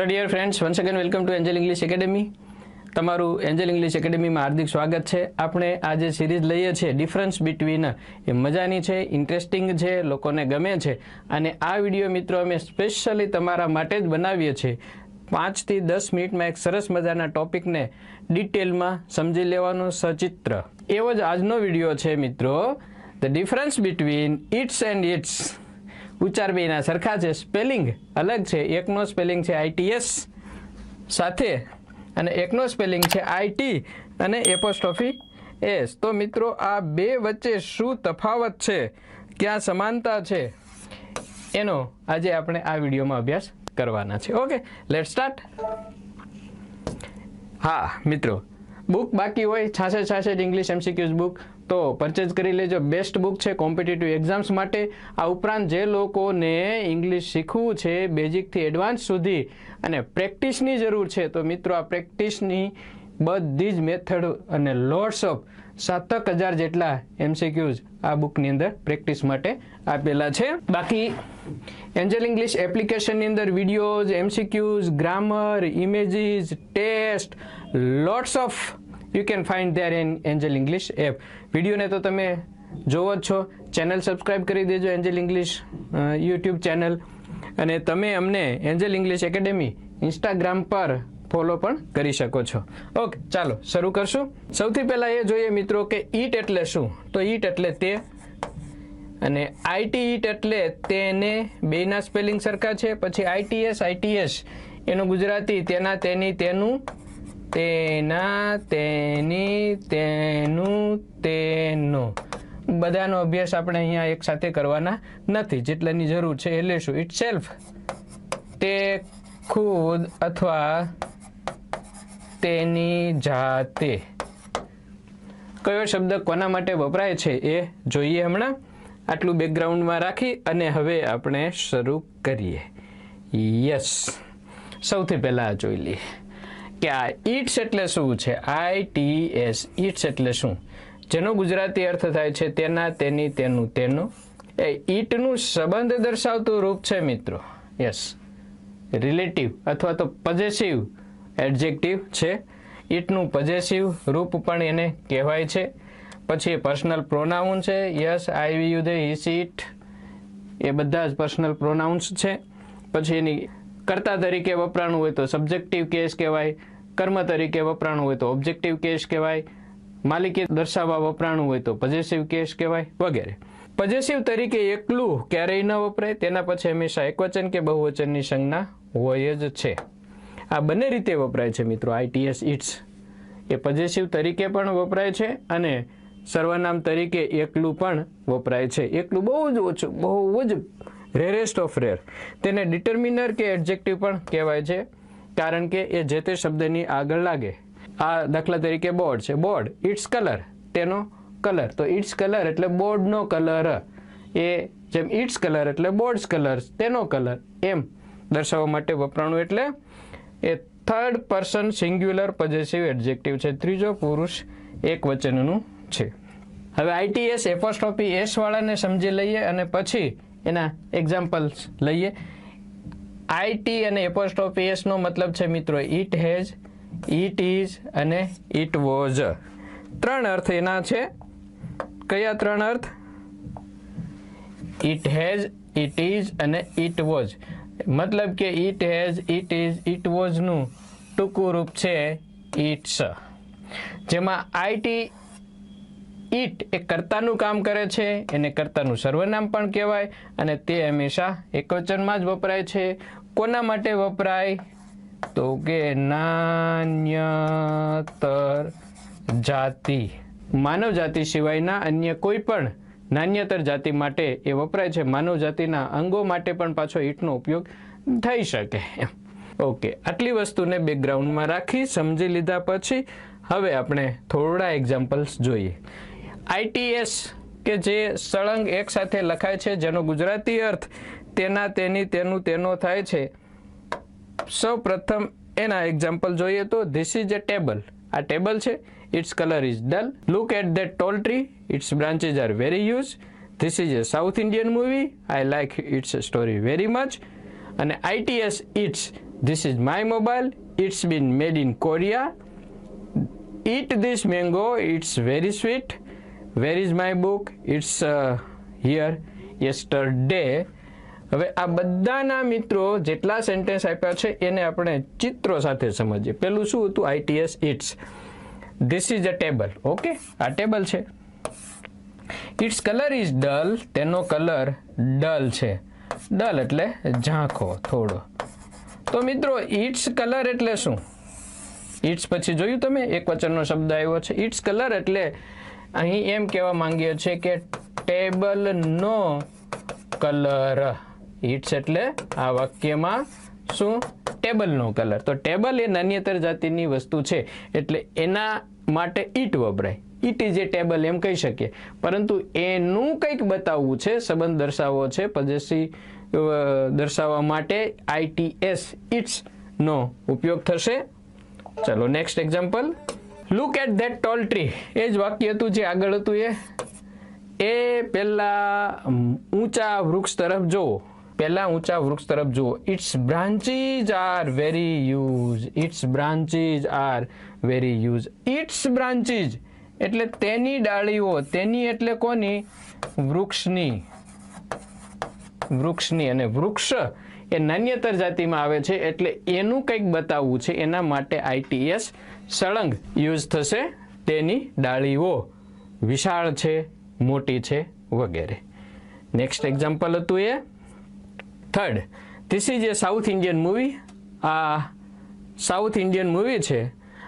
hello dear friends once again welcome to Angel English Academy તમારું Angel English એકેડેમીમાં હાર્દિક સ્વાગત છે આપણે આ જે સિરીઝ લઈએ છીએ ડિફરન્સ બિટવીન એ મજાની છે ઇન્ટરેસ્ટિંગ છે લોકોને ગમે છે અને આ વિડીયો મિત્રો અમે સ્પેશિયલી તમારા માટે જ બનાવીએ છીએ પાંચથી દસ મિનિટમાં એક સરસ મજાના ટોપિકને ડિટેલમાં સમજી લેવાનું સચિત્ર એવો જ આજનો વિડીયો છે મિત્રો the difference between its and it's ઉચ્ચાર બેના સરખા છે સ્પેલિંગ અલગ છે એકનો સ્પેલિંગ છે આઈટીએસ સાથે અને એકનો સ્પેલિંગ છે આઈટી અને એપોસ્ટ્રોફી એસ તો મિત્રો આ બે વચ્ચે શું તફાવત છે ક્યાં સમાનતા છે એનો આજે આપણે આ વિડીયોમાં અભ્યાસ કરવાના છે ઓકે લેટ સ્ટાર્ટ હા મિત્રો બુક બાકી હોય છાસઠ છાસઠ ઇંગ્લિશ એમસીક્યુઝ બુક તો પરચેઝ કરી લેજો બેસ્ટ બુક છે કોમ્પિટિટિવ એક્ઝામ્સ માટે આ ઉપરાંત જે લોકોને ઇંગ્લિશ શીખવું છે બેઝિકથી એડવાન્સ સુધી અને પ્રેક્ટિસની જરૂર છે તો મિત્રો આ પ્રેક્ટિસની બધી જ મેથડ અને લોટ્સ ઓફ સાતક હજાર જેટલા એમસીક્યુઝ આ બુકની અંદર પ્રેક્ટિસ માટે આપેલા છે બાકી એન્જલ ઇંગ્લિશ એપ્લિકેશનની અંદર videos MCQs grammar images test lots of you can find there in Angel English app વિડીયોને તો તમે જોવો જ છો ચેનલ સબસ્ક્રાઈબ કરી દેજો એન્જલ ઇંગ્લિશ યુટ્યુબ ચેનલ અને તમે અમને એન્જલ ઇંગ્લિશ એકેડેમી ઇન્સ્ટાગ્રામ પર ફોલો પણ કરી શકો છો ઓકે ચાલો શરૂ કરશું સૌથી પહેલાં એ જોઈએ મિત્રો કે ઈટ એટલે શું તો ઈટ એટલે તે અને આઈટી ઈટ એટલે તેને બેના સ્પેલિંગ સરખા છે પછી આઈટીએસ આઈટીએસ એનું ગુજરાતી તેના તેની તેનું તેના તેની તેનું તેનો બધાનો અભ્યાસ આપણે અહીંયા એક સાથે કરવાના નથી જેટલાની જરૂર છે એ લેશું ઇટ સેલ્ફ તે ખુદ અથવા તેની જાતે કયો શબ્દ કોના માટે વપરાય છે એ જોઈએ હમણાં આટલું બેકગ્રાઉન્ડમાં રાખી અને હવે આપણે શરૂ કરીએ યસ સૌથી પહેલાં જોઈ લઈએ કે આ ઇટ્સ એટલે શું છે આઈ ટી એસ ઇટ્સ એટલે શું જેનો ગુજરાતી અર્થ થાય છે તેના તેની તેનું તેનું એ ઇટનું સંબંધ દર્શાવતું રૂપ છે મિત્રો યસ રિલેટિવ અથવા તો પજેસિવ એડજેક્ટિવ છે ઇટનું પજેસિવ રૂપ પણ એને કહેવાય છે પછી પર્સનલ પ્રોનાઉન છે yes I we you the is it એ બધા જ પર્સનલ પ્રોનાઉન્સ છે પછી એની કર્તા તરીકે વપરાણું હોય તો સબ્જેક્ટિવ કેસ કહેવાય કર્મ તરીકે વપરાણું હોય તો ઓબ્જેક્ટિવ કેસ કહેવાય માલિકી દર્શાવવા વપરાણું હોય તો પજેસિવ કેસ કહેવાય વગેરે પજેસિવ તરીકે એકલું ક્યારેય ન વપરાય તેના પછી હંમેશા એકવચન કે બહુવચનની સંજ્ઞા હોય જ છે આ બંને રીતે વપરાય છે મિત્રો આઈટીએસ ઇટ્સ એ પજેસિવ તરીકે પણ વપરાય છે અને સર્વનામ તરીકે એકલું પણ વપરાય છે એકલું બહુ જ ઓછું બહુ જ રેરેસ્ટ ઓફ રેર તેને ડિટર્મિનર કે એડજેક્ટિવ પણ કહેવાય છે કારણ કે એ જે તે શબ્દની આગળ લાગે આ દાખલા તરીકે બોર્ડ છે બોર્ડ ઇટ્સ કલર તેનો કલર તો ઇટ્સ કલર એટલે બોર્ડનો કલર એ જેમ ઇટ્સ કલર એટલે બોર્ડ્સ કલર તેનો કલર એમ દર્શાવવા માટે વપરાણું એટલે એ third person singular possessive adjective છે ત્રીજો પુરુષ એક વચનનું છે હવે આઈટીએસ એપોસ્ટ્રોપી એસવાળાને સમજી લઈએ અને પછી એના એક્ઝામ્પલ્સ લઈએ આઈટી અને એપોસ્ટોફ નો મતલબ છે મિત્રો ઇટ હેઝ ઇટ ઇઝ અને ઇટ વોઝ ત્રણ અર્થ એના છે કયા ત્રણ અર્થ ઇટ હેઝ ઇટ ઇઝ અને ઇટ વોઝ મતલબ કે it has it is it વોઝનું ટૂંકું રૂપ છે ઇટ્સ જેમાં આઈટી ઈટ એ કર્તાનું કામ કરે છે એને કર્તાનું સર્વનામ પણ કહેવાય અને તે હંમેશા એકવચનમાં જ વપરાય છે કોના માટે વપરાય તો કે નાન્યતર જાતિ માનવ જાતિ સિવાયના અન્ય કોઈ પણ નાન્યતર જાતિ માટે એ વપરાય છે માનવ જાતિના અંગો માટે પણ પાછો ઈંટનો ઉપયોગ થઈ શકે ઓકે આટલી વસ્તુને બેકગ્રાઉન્ડમાં રાખી સમજી લીધા પછી હવે આપણે થોડા એક્ઝામ્પલ્સ જોઈએ આઈટીએસ કે જે સળંગ એક સાથે લખાય છે જેનો ગુજરાતી અર્થ તેના તેની તેનું તેનો થાય છે સૌ પ્રથમ એના એક્ઝામ્પલ જોઈએ તો ધીસ ઇઝ અ ટેબલ આ ટેબલ છે its colour is dull look at that tall tree its branches are very huge this is a South Indian movie I like its a story very much અને ITS it's this is my mobile it's been made in Korea eat this mango it's very sweet where is my book it's here day હવે આ બધાના મિત્રો જેટલા sentence આપ્યા છે એને આપણે ચિત્રો સાથે સમજીએ પેલું શું હતું ITS it's this is a table okay આ ટેબલ છે ઇટ્સ કલર ઇઝ ડલ તેનો કલર ડલ છે ડલ એટલે ઝાંખો થોડો તો મિત્રો ઇટ્સ કલર એટલે શું ઇટ્સ પછી જોયું તમે એક વચનનો શબ્દ આવ્યો છે ઇટ્સ કલર એટલે અહીં એમ કહેવા માંગીએ છીએ કે ટેબલનો કલર ઇટ્સ એટલે આ વાક્યમાં શું ટેબલનો કલર તો ટેબલ એ નાન્યતર જાતિની વસ્તુ છે એટલે એના માટે ઈટ વપરાય ઇટ ઇઝ એ ટેબલ એમ કહી શકીએ પરંતુ એનું કંઈક બતાવવું છે સંબંધ દર્શાવવો છે પજેસી દર્શાવવા માટે આઈટીએસ ઇટ્સ નો ઉપયોગ થશે ચલો next example look at that tall tree એ જ વાક્ય હતું જે આગળ હતું એ એ પહેલાં ઊંચા વૃક્ષ તરફ જોવો પહેલા ઊંચા વૃક્ષ તરફ જુઓ its branches are very huge its branches are very huge its branches એટલે તેની ડાળીઓ તેની એટલે કોની વૃક્ષની વૃક્ષની અને વૃક્ષ એ નાન્યતર જાતિમાં આવે છે એટલે એનું કંઈક બતાવવું છે એના માટે આઈટીએસ સળંગ યુઝ થશે તેની ડાળીઓ વિશાળ છે મોટી છે વગેરે નેક્સ્ટ એક્ઝામ્પલ હતું એ third this is a South Indian movie આ સાઉથ ઇન્ડિયન મૂવી છે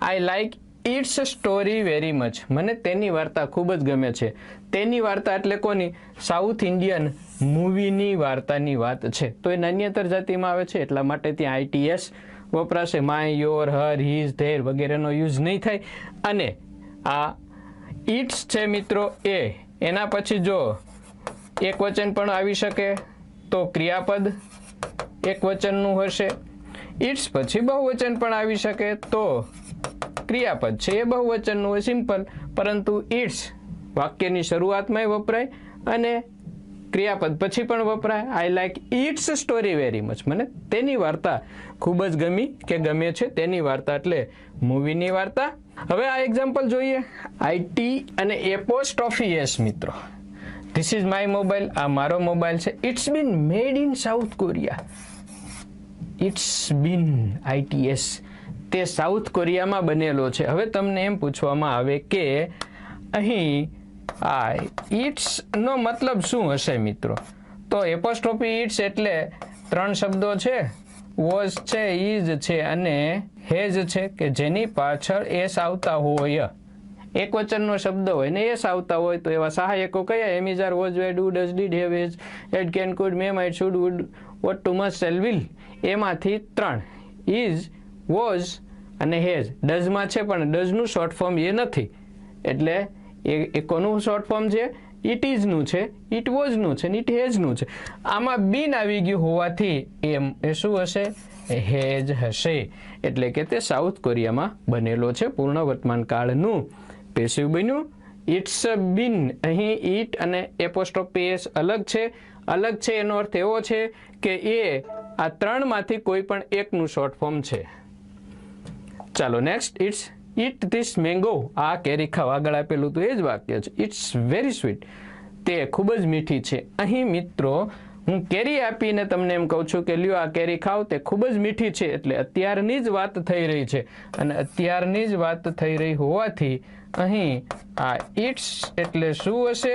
I like its story very much મને તેની વાર્તા ખૂબ જ ગમે છે તેની વાર્તા એટલે કોની સાઉથ ઇન્ડિયન મૂવીની વાર્તાની વાત છે તો એ નાની જાતિમાં આવે છે એટલા માટે ત્યાં આઈટીએસ વપરાશે my your her his their વગેરેનો યુઝ નહીં થાય અને આ ઇટ્સ છે મિત્રો એ એના પછી જો એક વચન પણ આવી શકે તો ક્રિયાપદ એક વચનનું હશે ઇટ્સ પછી બહુવચન પણ આવી શકે તો ક્રિયાપદ છે એ બહુવચનનું હોય સિમ્પલ પરંતુ ઇટ્સ વાક્યની શરૂઆતમાંય વપરાય અને ક્રિયાપદ પછી પણ વપરાય I like its story very much મને તેની વાર્તા ખૂબ જ ગમી કે ગમે છે તેની વાર્તા એટલે મૂવીની વાર્તા હવે આ એક્ઝામ્પલ જોઈએ આઈટી અને એપોસ્ટ ઓફી યસ મિત્રો ધીસ ઇઝ માય મોબાઈલ આ મારો મોબાઈલ છે it's been made in South Korea it's been ITS તે સાઉથ કોરિયામાં બનેલો છે હવે તમને એમ પૂછવામાં આવે કે અહીં આ ઇટ્સનો મતલબ શું હશે મિત્રો તો એપોસ્ટ્રોપી ઇટ્સ એટલે ત્રણ શબ્દો છે વોઝ છે ઇઝ છે અને હેઝ છે કે જેની પાછળ એસ આવતા હોય એક વચનનો શબ્દ હોય ને એસ આવતા હોય તો એવા સહાયકો કયા am is are was were do does did have has had can could may might should would ought to must shall will એમાંથી ત્રણ ઇઝ વોઝ અને હેઝ ડઝમાં છે પણ ડઝનું શોર્ટ ફોર્મ એ નથી એટલે એ કોનું શોર્ટ ફોર્મ છે ઇટ ઇઝનું છે ઇટ વોઝનું છે ને ઇટ હેઝનું છે આમાં બિન આવી ગયું હોવાથી એમ એ શું હશે હેજ હશે એટલે કે તે સાઉથ કોરિયામાં બનેલો છે પૂર્ણ વર્તમાન કાળનું પેસિવ બન્યું ઇટ્સ બિન અહીં ઇટ અને એપોસ્ટ્રોપી એસ અલગ છે અલગ છે એનો અર્થ એવો છે કે એ આ ત્રણમાંથી કોઈ પણ એકનું શોર્ટ ફોર્મ છે ચાલો next it's eat this mango આ કેરી ખાવ આગળ આપેલું તો એ જ વાક્ય છે ઇટ્સ વેરી સ્વીટ તે ખૂબ જ મીઠી છે અહીં મિત્રો હું કેરી આપીને તમને એમ કહું છું કે લ્યો આ કેરી ખાવ તે ખૂબ જ મીઠી છે એટલે અત્યારની જ વાત થઈ રહી છે અને અત્યારની જ વાત થઈ રહી હોવાથી અહીં આ ઇટ્સ એટલે શું હશે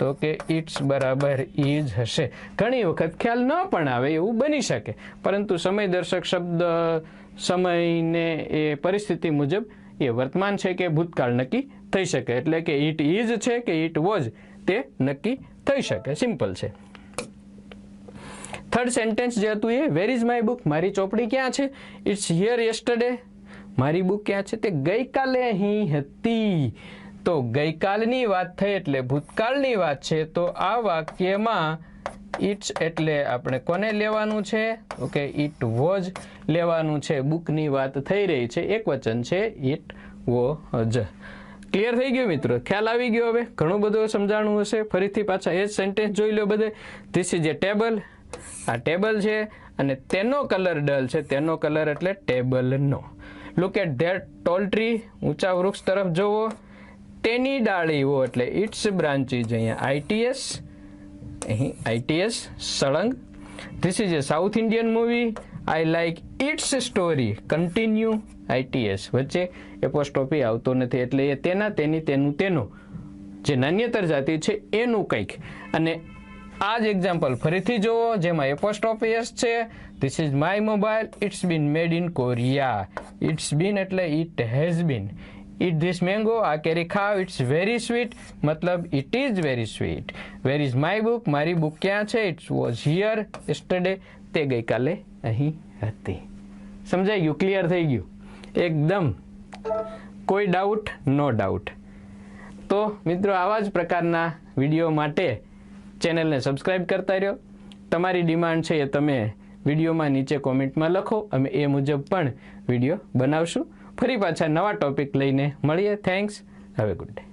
તો કે ઇટ્સ બરાબર ઇઝ હશે ઘણી વખત ખ્યાલ ન પણ આવે એવું બની શકે પરંતુ સમય દર્શક શબ્દ સમયને એ પરિસ્થિતિ મુજબ એ વર્તમાન છે કે ભૂતકાળ નક્કી થઈ શકે એટલે કે ઇટ ઇઝ છે કે ઇટ વોઝ તે નક્કી થઈ શકે સિમ્પલ છે થર્ડ સેન્ટેન્સ જે હતું એ વેર ઇઝ માય બુક મારી ચોપડી ક્યાં છે ઇટ્સ હિયર યસ્ટરડે મારી બુક ક્યાં છે તે ગઈકાલે અહીં હતી તો ગઈકાલની વાત થઈ એટલે ભૂતકાળની વાત છે તો આ વાક્યમાં ઇટ્સ એટલે આપણે કોને લેવાનું છે ઓકે ઇટ વોઝ લેવાનું છે બુકની વાત થઈ રહી છે એક વચન છે ઇટ વો વોઝ ક્લિયર થઈ ગયું મિત્રો ખ્યાલ આવી ગયો હવે ઘણું બધું સમજાણું હશે ફરીથી પાછા એ સેન્ટેન્સ જોઈ લો બધે ધીસ ઇઝ એ ટેબલ આ ટેબલ છે અને તેનો કલર ડલ છે તેનો કલર એટલે ટેબલનો look at that tall tree ઊંચા વૃક્ષ તરફ જુઓ તેની ડાળીઓ એટલે ઇટ્સ બ્રાન્ચીઝ અહીંયા આઈટીએસ અહીં આઈટીએસ સળંગ this is a South Indian movie I like its story continue ITS વચ્ચે એ એપોસ્ટોપી આવતો નથી એટલે એ તેના તેની તેનું તેનું જે નાન્યતર જાતિ છે એનું કંઈક અને આ જ એક્ઝામ્પલ ફરીથી જુઓ જેમાં એપોસ્ટ્રોપીએસ છે this is my mobile it's been made in Korea it's been એટલે it has been eat this mango આ કેરી ખાવ ઇટ્સ વેરી સ્વીટ મતલબ it is very sweet where is my book મારી બુક ક્યાં છે ઇટ્સ વોઝ હિયર એસ્ટરડે તે ગઈકાલે અહીં હતી સમજાઈ ગયું ક્લિયર થઈ ગયું એકદમ કોઈ ડાઉટ નો ડાઉટ તો મિત્રો આવા જ પ્રકારના વિડીયો માટે ચેનલને સબસ્ક્રાઈબ કરતા રહ્યો તમારી ડિમાન્ડ છે એ તમે વિડીયોમાં નીચે કોમેન્ટમાં લખો અમે એ મુજબ પણ વિડીયો બનાવશું ફરી પાછા નવા ટોપિક લઈને મળીએ થેન્ક્સ હવે ગુડ ડે